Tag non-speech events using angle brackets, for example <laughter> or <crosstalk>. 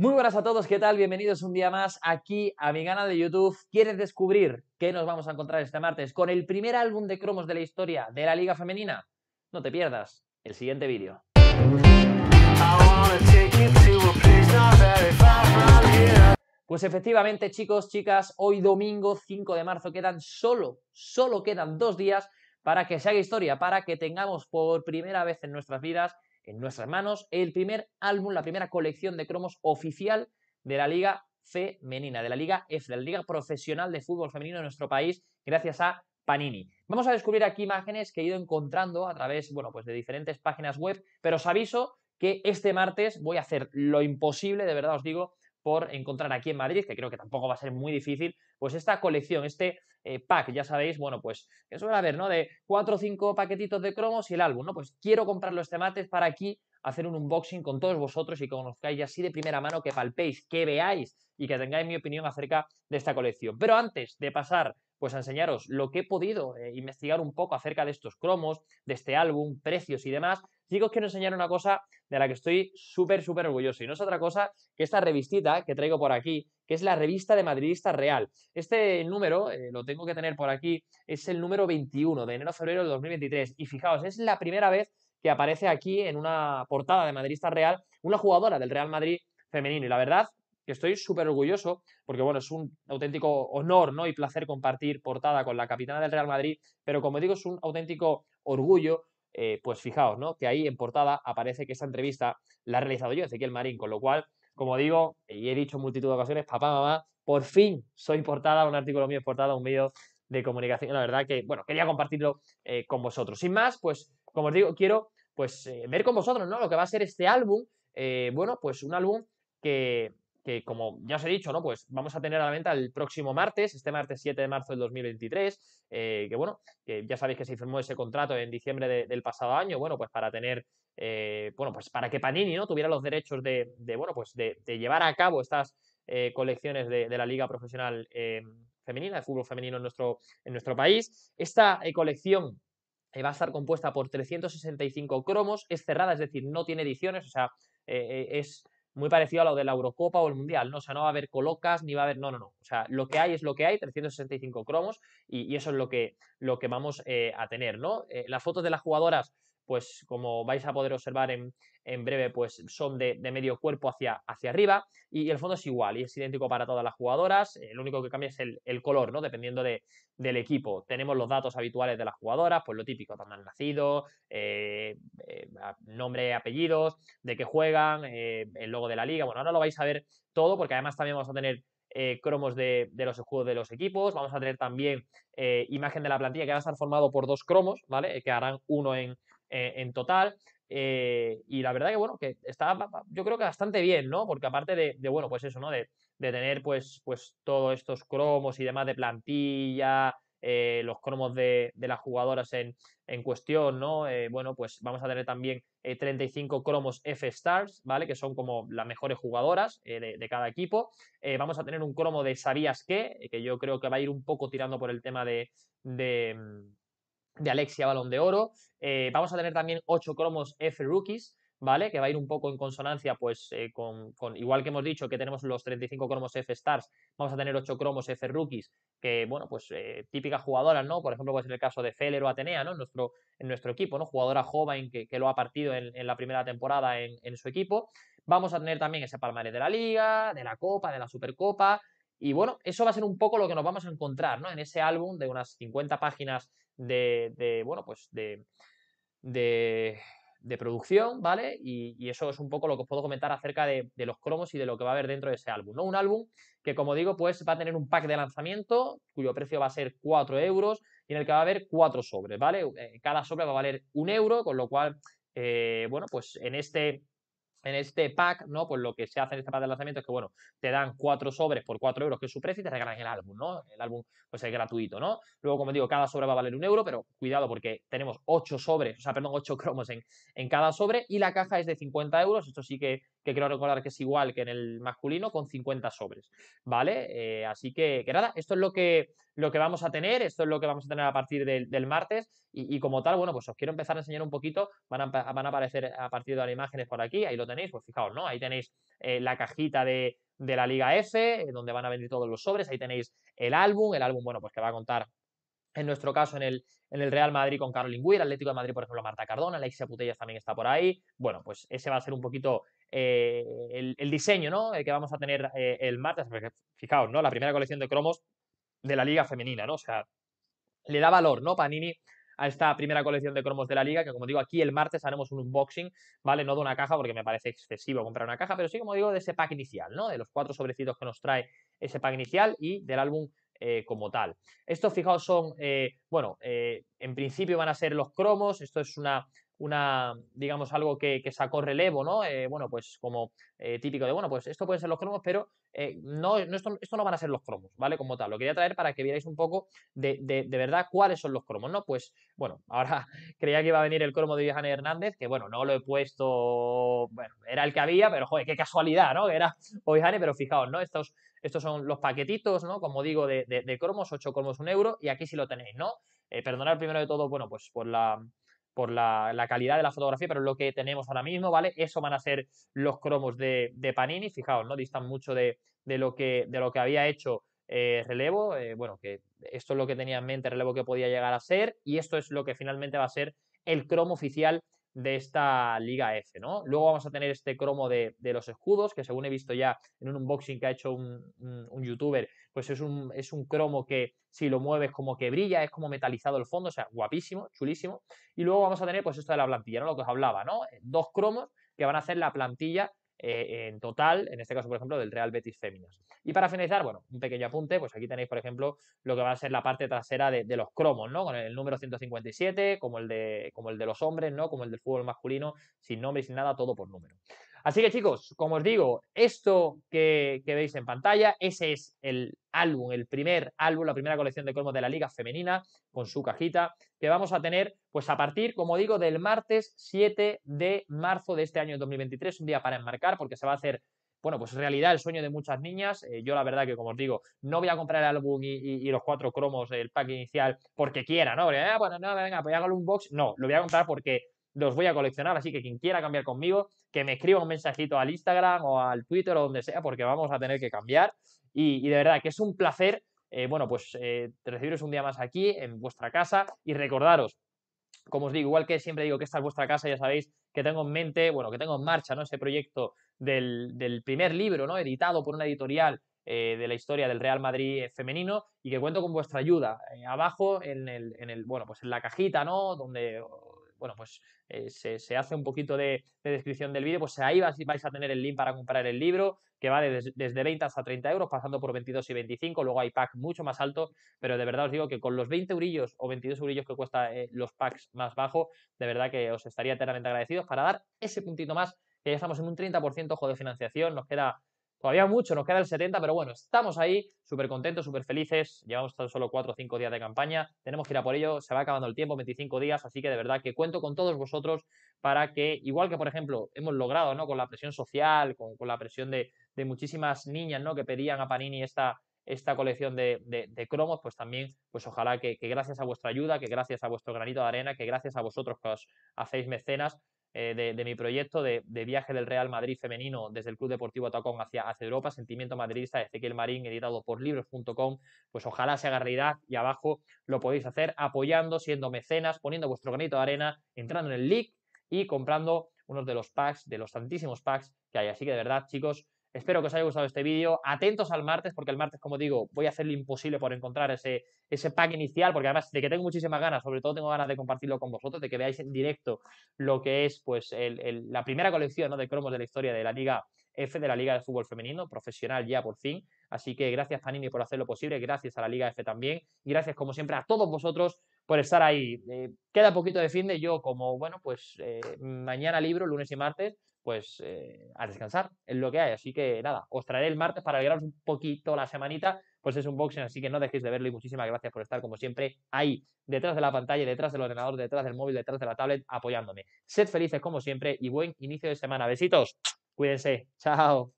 Muy buenas a todos, ¿qué tal? Bienvenidos un día más aquí a mi canal de YouTube. ¿Quieres descubrir qué nos vamos a encontrar este martes con el primer álbum de cromos de la historia de la Liga Femenina? No te pierdas el siguiente vídeo. Pues efectivamente, chicos, chicas, hoy domingo 5 de marzo quedan solo, solo quedan dos días para que se haga historia, para que tengamos por primera vez en nuestras vidas en nuestras manos el primer álbum, la primera colección de cromos oficial de la Liga Femenina, de la Liga F, de la Liga Profesional de Fútbol Femenino de nuestro país, gracias a Panini. Vamos a descubrir aquí imágenes que he ido encontrando a través, bueno, pues de diferentes páginas web, pero os aviso que este martes voy a hacer lo imposible, de verdad os digo, por encontrar aquí en Madrid, que creo que tampoco va a ser muy difícil, pues esta colección, este eh, pack, ya sabéis, bueno, pues que suele haber, ¿no? De cuatro o cinco paquetitos de cromos y el álbum, ¿no? Pues quiero comprar los temates para aquí hacer un unboxing con todos vosotros y que conozcáis así de primera mano, que palpéis, que veáis y que tengáis mi opinión acerca de esta colección. Pero antes de pasar pues a enseñaros lo que he podido eh, investigar un poco acerca de estos cromos, de este álbum, precios y demás. Chicos, que quiero enseñar una cosa de la que estoy súper, súper orgulloso. Y no es otra cosa que esta revistita que traigo por aquí, que es la revista de Madridista Real. Este número, eh, lo tengo que tener por aquí, es el número 21 de enero-febrero de 2023. Y fijaos, es la primera vez que aparece aquí en una portada de Madridista Real una jugadora del Real Madrid femenino. Y la verdad que estoy súper orgulloso, porque bueno, es un auténtico honor ¿no? y placer compartir portada con la capitana del Real Madrid, pero como digo, es un auténtico orgullo eh, pues fijaos, ¿no? Que ahí en portada aparece que esta entrevista la he realizado yo, Ezequiel Marín, con lo cual, como digo, y he dicho en multitud de ocasiones, papá, mamá, por fin soy portada, un artículo mío es portada, un medio de comunicación, la verdad que, bueno, quería compartirlo eh, con vosotros. Sin más, pues, como os digo, quiero, pues, eh, ver con vosotros, ¿no? Lo que va a ser este álbum, bueno, pues un álbum que que como ya os he dicho, ¿no? Pues vamos a tener a la venta el próximo martes, este martes 7 de marzo del 2023, eh, que bueno, que ya sabéis que se firmó ese contrato en diciembre del pasado año, bueno, pues para tener, eh, bueno, pues para que Panini, Tuviera los derechos de, bueno, pues de, llevar a cabo estas eh, colecciones de, la Liga Profesional Femenina, de fútbol femenino en nuestro, en nuestro país. Esta colección va a estar compuesta por 365 cromos, es cerrada, es decir, no tiene ediciones, o sea, es muy parecido a lo de la Eurocopa o el Mundial, ¿no? O sea, no va a haber colocas, ni va a haber, no, no, no. O sea, lo que hay es lo que hay, 365 cromos, y, y eso es lo que, lo que vamos eh, a tener, ¿no? Eh, las fotos de las jugadoras pues como vais a poder observar en, en breve, pues son de, medio cuerpo hacia, hacia arriba y, el fondo es igual y es idéntico para todas las jugadoras, eh, lo único que cambia es el, color, ¿no? Dependiendo del equipo. Tenemos los datos habituales de las jugadoras, pues lo típico, dónde han nacido, eh, eh, nombre, apellidos, de qué juegan, el logo de la liga, bueno, ahora lo vais a ver todo porque además también vamos a tener cromos de, los escudos de los equipos. Vamos a tener también imagen de la plantilla que va a estar formado por dos cromos, ¿vale? Que harán uno en, eh, en total. Eh, y la verdad que, bueno, que está yo creo que bastante bien, ¿no? Porque aparte de, bueno, pues eso, ¿no? De, tener pues, pues todos estos cromos y demás de plantilla, eh, los cromos de, las jugadoras en, en cuestión, ¿no? bueno, pues vamos a tener también 35 cromos F-Stars, ¿vale? Que son como las mejores jugadoras de, cada equipo. vamos a tener un cromo de Sabías Que, que yo creo que va a ir un poco tirando por el tema de, mm, de Alexia Balón de Oro. Eh, vamos a tener también 8 cromos F Rookies. ¿Vale? Que va a ir un poco en consonancia, pues, eh, con, igual que hemos dicho que tenemos los 35 cromos F Stars, vamos a tener 8 cromos F Rookies, que, bueno, pues, típica eh, típicas jugadoras, ¿no? Por ejemplo, pues, ser el caso de Feller o Atenea, ¿no? En nuestro, en nuestro equipo, ¿no? Jugadora joven que, lo ha partido en, la primera temporada en, en, su equipo. Vamos a tener también ese palmarés de la Liga, de la Copa, de la Supercopa, y bueno, eso va a ser un poco lo que nos vamos a encontrar, ¿no? En ese álbum de unas 50 páginas de, bueno, pues de, de, producción, ¿vale? Y, eso es un poco lo que os puedo comentar acerca de, los cromos y de lo que va a haber dentro de ese álbum, ¿no? Un álbum que, como digo, pues va a tener un pack de lanzamiento cuyo precio va a ser 4 euros y en el que va a haber 4 sobres, ¿vale? Eh, cada sobre va a valer un euro, con lo cual, eh, bueno, pues en este en este pack, ¿no? Pues lo que se hace en este pack de lanzamiento es que, bueno, te dan cuatro sobres por cuatro euros, que es su precio, y te regalan el álbum, ¿no? El álbum, pues es gratuito, ¿no? Luego, como digo, cada sobre va a valer un euro, pero cuidado porque tenemos ocho sobres, o sea, perdón, ocho <laughs> cromos en, en cada sobre, y la caja es de 50 euros, esto sí que que creo recordar que es igual que en el masculino, con 50 sobres, ¿vale? Eh, así que, que, nada, esto es lo que, lo que vamos a tener, esto es lo que vamos a tener a partir del, martes y, como tal, bueno, pues os quiero empezar a enseñar un poquito, van a, van a aparecer a partir de las imágenes por aquí, ahí lo tenéis, pues fijaos, ¿no? Ahí tenéis eh, la cajita de, la Liga F, donde van a venir todos los sobres, ahí tenéis el álbum, el álbum, bueno, pues que va a contar en nuestro caso en el, en el Real Madrid con Caroline Weir, Atlético de Madrid, por ejemplo, Marta Cardona, Alexia Putellas también está por ahí. Bueno, pues ese va a ser un poquito eh, el, diseño ¿no? Eh, que vamos a tener eh, el martes. fijaos, ¿no? La primera colección de cromos de la liga femenina, ¿no? O sea, le da valor, ¿no? Panini a esta primera colección de cromos de la liga, que como digo, aquí el martes haremos un unboxing, ¿vale? No de una caja, porque me parece excesivo comprar una caja, pero sí, como digo, de ese pack inicial, ¿no? De los cuatro sobrecitos que nos trae ese pack inicial y del álbum como tal. Estos, fijaos, son, bueno, en principio van a ser los cromos, esto es una una, digamos, algo que, sacó relevo, ¿no? Eh, bueno, pues como eh, típico de, bueno, pues esto pueden ser los cromos, pero eh, no, no esto, no van a ser los cromos, ¿vale? Como tal, lo quería traer para que vierais un poco de, de, de verdad cuáles son los cromos, ¿no? Pues, bueno, ahora <laughs> creía que iba a venir el cromo de Vijane Hernández, que bueno, no lo he puesto, bueno, era el que había, pero joder, qué casualidad, ¿no? Era Viajane, <laughs> pero fijaos, ¿no? Estos, estos son los paquetitos, ¿no? Como digo, de, de cromos, 8 cromos, un euro, y aquí sí lo tenéis, ¿no? Eh, perdonar primero de todo, bueno, pues por la por la, calidad de la fotografía, pero lo que tenemos ahora mismo, ¿vale? Eso van a ser los cromos de, Panini, fijaos, ¿no? Distan mucho de, lo, que, de lo que había hecho eh, Relevo, eh, bueno, que esto es lo que tenía en mente Relevo que podía llegar a ser, y esto es lo que finalmente va a ser el cromo oficial de esta Liga F, ¿no? Luego vamos a tener este cromo de, los escudos, que según he visto ya en un unboxing que ha hecho un, un, youtuber, pues es un, es un, cromo que si lo mueves como que brilla, es como metalizado el fondo, o sea, guapísimo, chulísimo. Y luego vamos a tener pues esto de la plantilla, ¿no? Lo que os hablaba, ¿no? Dos cromos que van a hacer la plantilla eh, en total, en este caso, por ejemplo, del Real Betis Féminas. Y para finalizar, bueno, un pequeño apunte, pues aquí tenéis, por ejemplo, lo que va a ser la parte trasera de, los cromos, ¿no? Con el, número 157, como el, de, como el de los hombres, ¿no? Como el del fútbol masculino, sin nombre y sin nada, todo por número. Así que chicos, como os digo, esto que, veis en pantalla, ese es el álbum, el primer álbum, la primera colección de cromos de la Liga Femenina, con su cajita, que vamos a tener, pues a partir, como digo, del martes 7 de marzo de este año 2023, un día para enmarcar, porque se va a hacer bueno, pues realidad el sueño de muchas niñas. Eh, yo la verdad que, como os digo, no voy a comprar el álbum y, los cuatro cromos del pack inicial porque quiera, ¿no? Ah, bueno, no, venga, pues hago un box. No, lo voy a comprar porque los voy a coleccionar, así que quien quiera cambiar conmigo, que me escriba un mensajito al Instagram o al Twitter o donde sea, porque vamos a tener que cambiar. Y, de verdad que es un placer, eh, bueno, pues eh, recibiros un día más aquí en vuestra casa y recordaros, como os digo, igual que siempre digo que esta es vuestra casa, ya sabéis que tengo en mente, bueno, que tengo en marcha, ¿no? Ese proyecto del, primer libro, ¿no? Editado por una editorial eh, de la historia del Real Madrid femenino y que cuento con vuestra ayuda. abajo en el, en el, bueno, pues en la cajita, ¿no? Donde bueno, pues eh, se, hace un poquito de, descripción del vídeo, pues ahí vais, vais, a tener el link para comprar el libro, que va desde 20 hasta 30 euros, pasando por 22 y 25, luego hay pack mucho más alto, pero de verdad os digo que con los 20 eurillos o 22 eurillos que cuesta eh, los packs más bajo, de verdad que os estaría eternamente agradecidos para dar ese puntito más, que ya estamos en un 30% ojo de financiación, nos queda Todavía mucho, nos queda el 70, pero bueno, estamos ahí, súper contentos, súper felices. Llevamos tan solo 4 o 5 días de campaña, tenemos que ir a por ello, se va acabando el tiempo, 25 días, así que de verdad que cuento con todos vosotros para que, igual que por ejemplo hemos logrado, ¿no? Con la presión social, con, la presión de, muchísimas niñas, ¿no? Que pedían a Panini esta, esta colección de, cromos, pues también, pues ojalá que gracias a vuestra ayuda, que gracias a vuestro granito de arena, que gracias a vosotros que os hacéis mecenas, eh, de, mi proyecto de, viaje del Real Madrid femenino desde el Club Deportivo Atacón hacia, Europa, Sentimiento Madridista de Ezequiel Marín, editado por libros.com, pues ojalá se haga y abajo lo podéis hacer apoyando, siendo mecenas, poniendo vuestro granito de arena, entrando en el leak y comprando unos de los packs, de los tantísimos packs que hay. Así que de verdad, chicos, Espero que os haya gustado este vídeo. Atentos al martes, porque el martes, como digo, voy a hacer lo imposible por encontrar ese, ese pack inicial, porque además de que tengo muchísimas ganas, sobre todo tengo ganas de compartirlo con vosotros, de que veáis en directo lo que es pues la primera colección de cromos de la historia de la Liga F, de la Liga de Fútbol Femenino, profesional ya por fin. Así que gracias Panini por hacer lo posible, gracias a la Liga F también, y gracias como siempre a todos vosotros por estar ahí. Eh, queda poquito de fin de yo, como bueno, pues eh, mañana libro, lunes y martes, pues eh, a descansar, en lo que hay. Así que nada, os traeré el martes para alegraros un poquito la semanita, pues es un boxing, así que no dejéis de verlo y muchísimas gracias por estar como siempre ahí, detrás de la pantalla, detrás del ordenador, detrás del móvil, detrás de la tablet, apoyándome. Sed felices como siempre y buen inicio de semana. Besitos, cuídense, chao.